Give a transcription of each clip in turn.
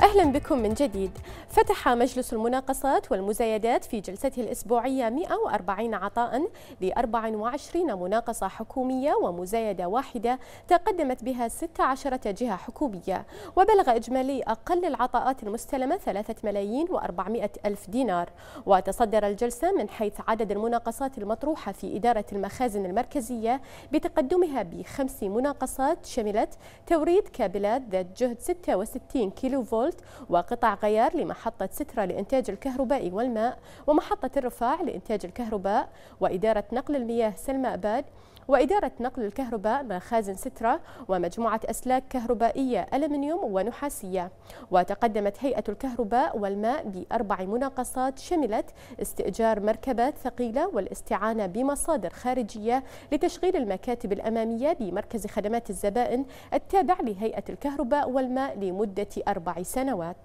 أهلا بكم من جديد فتح مجلس المناقصات والمزايدات في جلسته الأسبوعية 140 عطاء ل 24 مناقصة حكومية ومزايدة واحدة تقدمت بها 16 جهة حكومية وبلغ إجمالي أقل العطاءات المستلمة 3 ملايين و400 ألف دينار وتصدر الجلسة من حيث عدد المناقصات المطروحة في إدارة المخازن المركزية بتقدمها بخمس مناقصات شملت توريد كابلات ذات جهد 66 كيلو فولت فولت وقطع غيار لمحطة سترة لإنتاج الكهرباء والماء ومحطة الرفاع لإنتاج الكهرباء وإدارة نقل المياه سلمى أباد وإدارة نقل الكهرباء مخازن سترة ومجموعة أسلاك كهربائية ألمنيوم ونحاسية وتقدمت هيئة الكهرباء والماء بأربع مناقصات شملت استئجار مركبات ثقيلة والاستعانة بمصادر خارجية لتشغيل المكاتب الأمامية بمركز خدمات الزبائن التابع لهيئة الكهرباء والماء لمدة أربع سنوات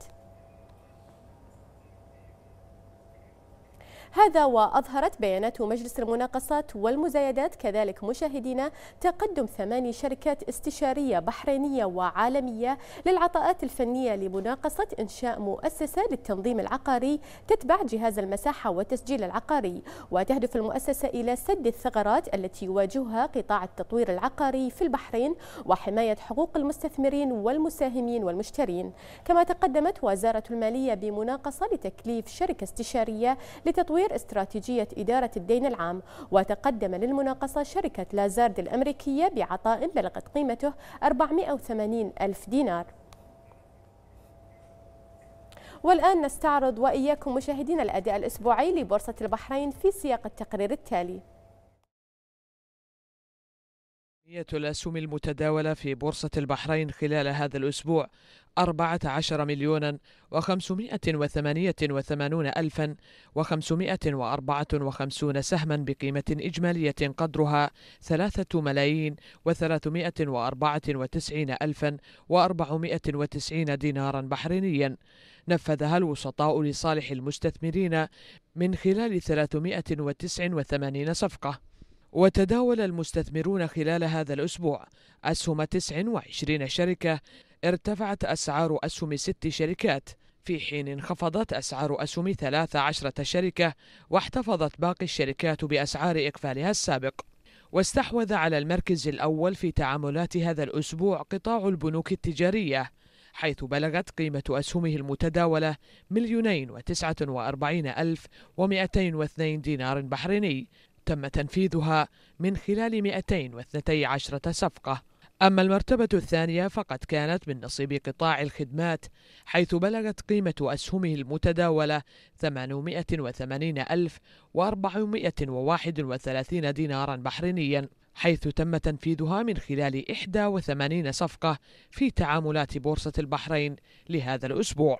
هذا وأظهرت بيانات مجلس المناقصات والمزايدات كذلك مشاهدينا تقدم ثماني شركات استشارية بحرينية وعالمية للعطاءات الفنية لمناقصة إنشاء مؤسسة للتنظيم العقاري تتبع جهاز المساحة والتسجيل العقاري وتهدف المؤسسة إلى سد الثغرات التي يواجهها قطاع التطوير العقاري في البحرين وحماية حقوق المستثمرين والمساهمين والمشترين كما تقدمت وزارة المالية بمناقصة لتكليف شركة استشارية لتطوير تطوير استراتيجية إدارة الدين العام وتقدم للمناقصة شركة لازارد الأمريكية بعطاء بلغت قيمته 480 ألف دينار والآن نستعرض وإياكم مشاهدينا الأداء الأسبوعي لبورصة البحرين في سياق التقرير التالي مية الأسهم المتداولة في بورصة البحرين خلال هذا الأسبوع 14 مليونا و588 ألفا و554 سهما بقيمة إجمالية قدرها 3 ملايين و394 ألفا و490 دينارا بحرينيا نفذها الوسطاء لصالح المستثمرين من خلال 389 صفقة وتداول المستثمرون خلال هذا الأسبوع أسهم 29 شركة ارتفعت أسعار أسهم ست شركات في حين انخفضت أسعار أسهم 13 شركة واحتفظت باقي الشركات بأسعار إقفالها السابق واستحوذ على المركز الأول في تعاملات هذا الأسبوع قطاع البنوك التجارية حيث بلغت قيمة أسهمه المتداولة مليونين وتسعة وأربعين ألف ومئتين واثنين دينار بحريني تم تنفيذها من خلال 212 صفقة أما المرتبة الثانية فقد كانت من نصيب قطاع الخدمات حيث بلغت قيمة أسهمه المتداولة 880431 دينارا بحرينيا حيث تم تنفيذها من خلال 81 صفقة في تعاملات بورصة البحرين لهذا الأسبوع